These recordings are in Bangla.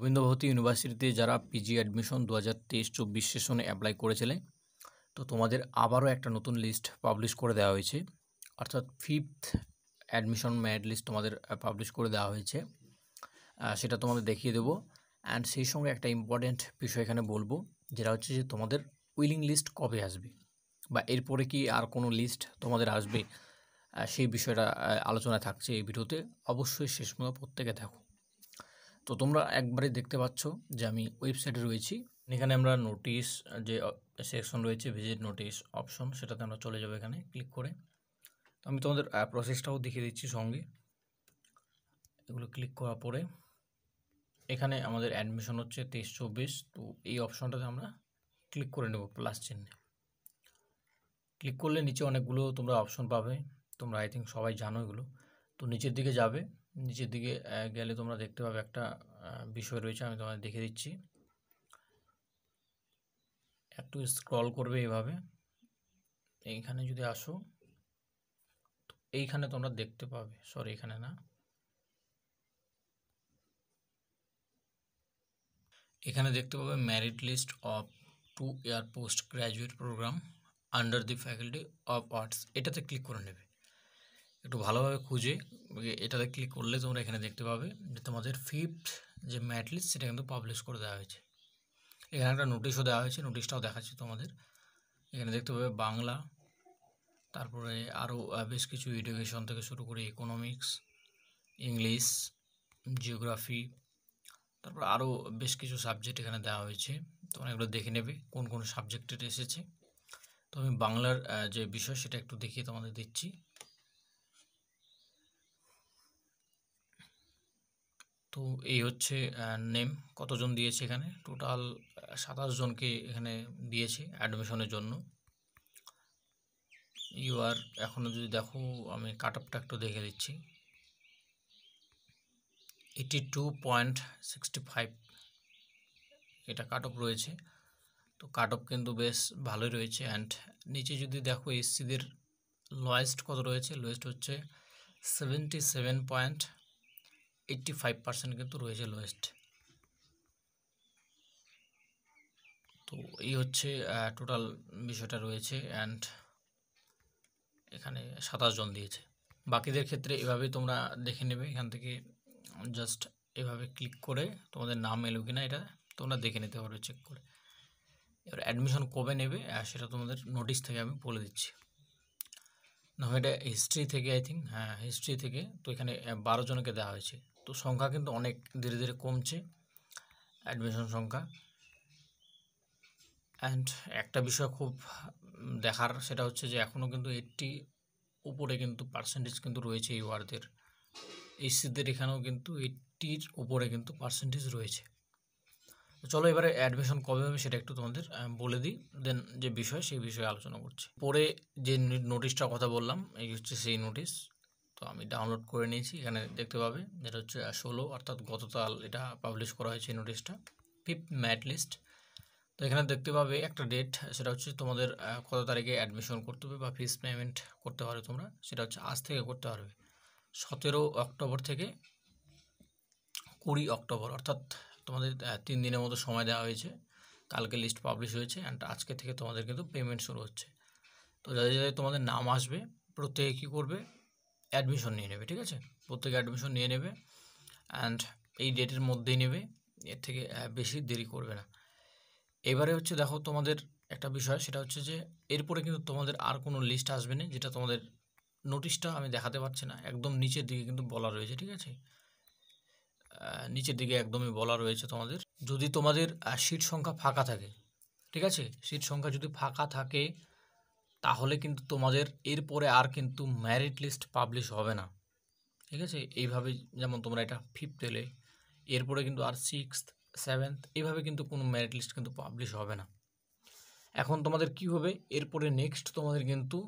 গোবিন্দভারতী ইউনিভার্সিটিতে যারা পিজি অ্যাডমিশন দু হাজার তেইশ চব্বিশ সেশনে অ্যাপ্লাই করেছিলে তো তোমাদের আবারও একটা নতুন লিস্ট পাবলিশ করে দেওয়া হয়েছে অর্থাৎ ফিফথ অ্যাডমিশন ম্যাড লিস্ট তোমাদের পাবলিশ করে দেওয়া হয়েছে সেটা তোমাদের দেখিয়ে দেবো অ্যান্ড সেই সঙ্গে একটা ইম্পর্ট্যান্ট বিষয় এখানে বলবো যেটা হচ্ছে যে তোমাদের উইলিং লিস্ট কবে আসবে বা এরপরে কি আর কোনো লিস্ট তোমাদের আসবে সেই বিষয়টা আলোচনা থাকছে এই ভিডিওতে অবশ্যই শেষ মতো প্রত্যেকে দেখো তো তোমরা একবারে দেখতে পাচ্ছ যে আমি ওয়েবসাইটে রয়েছি এখানে আমরা নোটিশ যে সেকশন রয়েছে ভিজিট নোটিশ অপশন সেটাতে আমরা চলে যাবো এখানে ক্লিক করে তো আমি তোমাদের প্রসেসটাও দেখিয়ে দিচ্ছি সঙ্গে এগুলো ক্লিক করার পরে এখানে আমাদের অ্যাডমিশন হচ্ছে তেইশ চব্বিশ তো এই অপশনটাতে আমরা ক্লিক করে নেব প্লাস চিহ্নে ক্লিক করলে নিচে অনেকগুলো তোমরা অপশন পাবে তোমরা আই থিঙ্ক সবাই জানো এগুলো তো নিচের দিকে যাবে নিচের দিকে গেলে তোমরা দেখতে পাবে একটা বিষয় রয়েছে আমি তোমাদের দেখে দিচ্ছি একটু স্ক্রল করবে এভাবে এইখানে যদি আসো এইখানে তোমরা দেখতে পাবে সরি এখানে না এখানে দেখতে পাবে merit list of two year post graduate program under the faculty of arts এটাতে ক্লিক করে নেবে একটু ভালোভাবে খুঁজে এটাতে ক্লিক করলে তোমরা এখানে দেখতে পাবে যে তোমাদের ফিফথ যে ম্যাট লিস্ট সেটা কিন্তু পাবলিশ করে দেওয়া হয়েছে এখানে একটা নোটিশও দেওয়া হয়েছে নোটিশটাও দেখাচ্ছে তোমাদের এখানে দেখতে পাবে বাংলা তারপরে আরও বেশ কিছু এডুকেশন থেকে শুরু করে ইকোনমিক্স ইংলিশ জিওগ্রাফি তারপর আরও বেশ কিছু সাবজেক্ট এখানে দেওয়া হয়েছে তোমরা এগুলো দেখে নেবে কোন কোন সাবজেক্টের এসেছে তো আমি বাংলার যে বিষয় সেটা একটু দেখিয়ে তোমাদের দিচ্ছি তো এই হচ্ছে নেম কতজন দিয়েছে এখানে টোটাল সাতাশ জনকে এখানে দিয়েছে অ্যাডমিশনের জন্য ইউ আর এখনও যদি দেখো আমি কাট অফটা একটু দেখে দিচ্ছি eighty two point sixty five এটা কাট রয়েছে তো কাট কিন্তু বেশ ভালোই রয়েছে অ্যান্ড নিচে যদি দেখো এসসিদের লয়েস্ট কত রয়েছে লোয়েস্ট হচ্ছে seventy seven point eighty five percent কিন্তু রয়েছে লোয়েস্ট তো এই হচ্ছে টোটাল বিষয়টা রয়েছে অ্যান্ড এখানে সাতাশ জন দিয়েছে বাকিদের ক্ষেত্রে এভাবে তোমরা দেখে নেবে এখান থেকে জাস্ট এভাবে ক্লিক করে তোমাদের নাম এলো কি না এটা তোমরা দেখে নিতে পারবে চেক করে এবার অ্যাডমিশন কবে নেবে সেটা তোমাদের নোটিশ থেকে আমি বলে দিচ্ছি না এটা হিস্ট্রি থেকে আই থিঙ্ক হ্যাঁ হিস্ট্রি থেকে তো এখানে বারো জনকে দেওয়া হয়েছে তো সংখ্যা কিন্তু অনেক ধীরে ধীরে কমছে অ্যাডমিশন সংখ্যা অ্যান্ড একটা বিষয় খুব দেখার সেটা হচ্ছে যে এখনও কিন্তু এইটটি উপরে কিন্তু পার্সেন্টেজ কিন্তু রয়েছে এই ওয়ার্ডের এসসিদের এখানেও কিন্তু এইটটির উপরে কিন্তু পার্সেন্টেজ রয়েছে চলো এবারে অ্যাডমিশন কবে হবে সেটা একটু তোমাদের বলে দিই দেন যে বিষয় সেই বিষয়ে আলোচনা করছি পরে যে নোটিশটার কথা বললাম এই হচ্ছে সেই নোটিশ তো আমি ডাউনলোড করে নিয়েছি এখানে দেখতে পাবে যেটা হচ্ছে ষোলো অর্থাৎ গতকাল এটা পাবলিশ করা হয়েছে নোটিশটা ফিফ ম্যাট লিস্ট তো এখানে দেখতে পাবে একটা ডেট সেটা হচ্ছে তোমাদের কত তারিখে অ্যাডমিশন করতে হবে বা ফিস পেমেন্ট করতে পারবে তোমরা সেটা হচ্ছে আজ থেকে করতে পারবে সতেরো অক্টোবর থেকে কুড়ি অক্টোবর অর্থাৎ তোমাদের তিন দিনের মতো সময় দেওয়া হয়েছে কালকে লিস্ট পাবলিশ হয়েছে অ্যান্ড আজকে থেকে তোমাদের কিন্তু পেমেন্ট শুরু হচ্ছে তো যাদের যাদের তোমাদের নাম আসবে প্রত্যেকে কী করবে অ্যাডমিশন নিয়ে নেবে ঠিক আছে প্রত্যেকে অ্যাডমিশন নিয়ে নেবে অ্যান্ড এই ডেটের মধ্যেই নেবে এর থেকে বেশি দেরি করবে না এবারে হচ্ছে দেখো তোমাদের একটা বিষয় সেটা হচ্ছে যে এরপরে কিন্তু তোমাদের আর কোনো লিস্ট আসবে না যেটা তোমাদের নোটিশটা আমি দেখাতে পারছি না একদম নিচের দিকে কিন্তু বলা রয়েছে ঠিক আছে নিচের দিকে একদমই বলা রয়েছে তোমাদের যদি তোমাদের সিট সংখ্যা ফাঁকা থাকে ঠিক আছে সিট সংখ্যা যদি ফাঁকা থাকে তাহলে কিন্তু তোমাদের এরপরে আর কিন্তু ম্যারিট লিস্ট পাবলিশ হবে না ঠিক আছে এইভাবে যেমন তোমরা এটা ফিফথ এলে এরপরে কিন্তু আর সিক্সথ সেভেন্থ এইভাবে কিন্তু কোনো ম্যারিট লিস্ট কিন্তু পাবলিশ হবে না এখন তোমাদের কি হবে এরপরে নেক্সট তোমাদের কিন্তু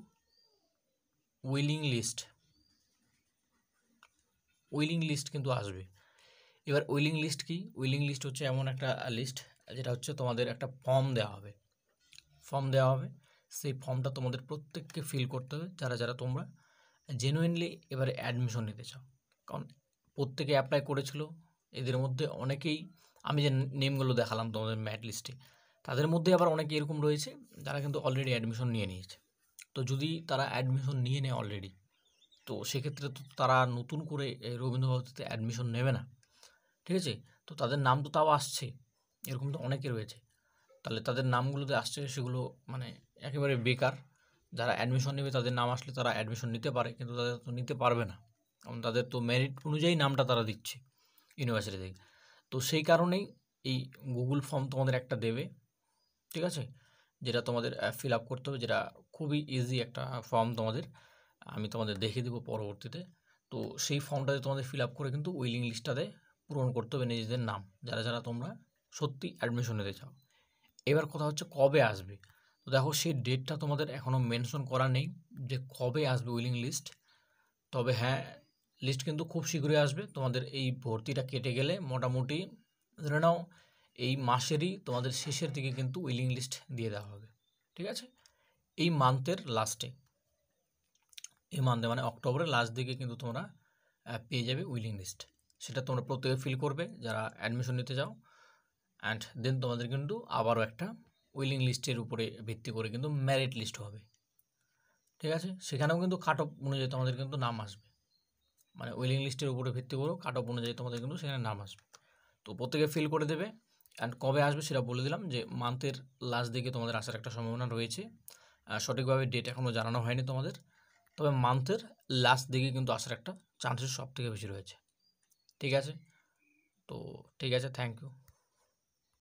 উইলিং লিস্ট উইলিং লিস্ট কিন্তু আসবে এবার উইলিং লিস্ট কি উইলিং লিস্ট হচ্ছে এমন একটা লিস্ট যেটা হচ্ছে তোমাদের একটা ফর্ম দেওয়া হবে ফর্ম দেওয়া হবে সেই ফর্মটা তোমাদের প্রত্যেককে ফিল করতে হবে যারা যারা তোমরা জেনুইনলি এবারে অ্যাডমিশন নিতে চাও কারণ প্রত্যেকে অ্যাপ্লাই করেছিল এদের মধ্যে অনেকেই আমি যে নেমগুলো দেখালাম তোমাদের ম্যাট লিস্টে তাদের মধ্যে আবার অনেকে এরকম রয়েছে যারা কিন্তু অলরেডি অ্যাডমিশন নিয়ে নিয়েছে তো যদি তারা অ্যাডমিশন নিয়ে নেয় অলরেডি তো সেক্ষেত্রে তো তারা নতুন করে রবীন্দ্রভারতীতে অ্যাডমিশন নেবে না ঠিক আছে তো তাদের নাম তো তাও আসছে এরকম তো অনেকে রয়েছে তাহলে তাদের নামগুলোতে আসছে সেগুলো মানে একেবারে বেকার যারা অ্যাডমিশন নেবে তাদের নাম আসলে তারা অ্যাডমিশন নিতে পারে কিন্তু তাদের তো নিতে পারবে না কারণ তাদের তো মেরিট অনুযায়ী নামটা তারা দিচ্ছে ইউনিভার্সিটি থেকে তো সেই কারণেই এই গুগল ফর্ম তোমাদের একটা দেবে ঠিক আছে যেটা তোমাদের ফিল আপ করতে হবে যেটা খুবই ইজি একটা ফর্ম তোমাদের আমি তোমাদের দেখে দেবো পরবর্তীতে তো সেই ফর্মটাতে তোমাদের ফিল আপ করে কিন্তু উইলিং লিস্টটাতে পূরণ করতে হবে নিজেদের নাম যারা যারা তোমরা সত্যি অ্যাডমিশন নিতে চাও এবার কথা হচ্ছে কবে আসবে তো দেখো সেই ডেটটা তোমাদের এখনও মেনশন করা নেই যে কবে আসবে উইলিং লিস্ট তবে হ্যাঁ লিস্ট কিন্তু খুব শীঘ্রই আসবে তোমাদের এই ভর্তিটা কেটে গেলে মোটামুটি ধরে নাও এই মাসেরই তোমাদের শেষের দিকে কিন্তু উইলিং লিস্ট দিয়ে দেওয়া হবে ঠিক আছে এই মান্থের লাস্টে এই মান্থে মানে অক্টোবরের লাস্ট দিকে কিন্তু তোমরা পেয়ে যাবে উইলিং লিস্ট সেটা তোমরা প্রত্যেকে ফিল করবে যারা অ্যাডমিশন নিতে যাও অ্যান্ড দেন তোমাদের কিন্তু আবারও একটা উইলিং লিস্টের উপরে ভিত্তি করে কিন্তু ম্যারিট লিস্ট হবে ঠিক আছে সেখানেও কিন্তু কাট অফ অনুযায়ী তোমাদের কিন্তু নাম আসবে মানে উইলিং লিস্টের উপরে ভিত্তি করেও কাট অফ অনুযায়ী তোমাদের কিন্তু সেখানে নাম আসবে তো প্রত্যেকে ফিল করে দেবে অ্যান্ড কবে আসবে সেটা বলে দিলাম যে মান্থের লাস্ট দিকে তোমাদের আসার একটা সম্ভাবনা রয়েছে সঠিকভাবে ডেট এখনও জানানো হয়নি তোমাদের তবে মান্থের লাস্ট দিকে কিন্তু আসার একটা চান্সেস সব থেকে বেশি রয়েছে ঠিক আছে তো ঠিক আছে থ্যাংক ইউ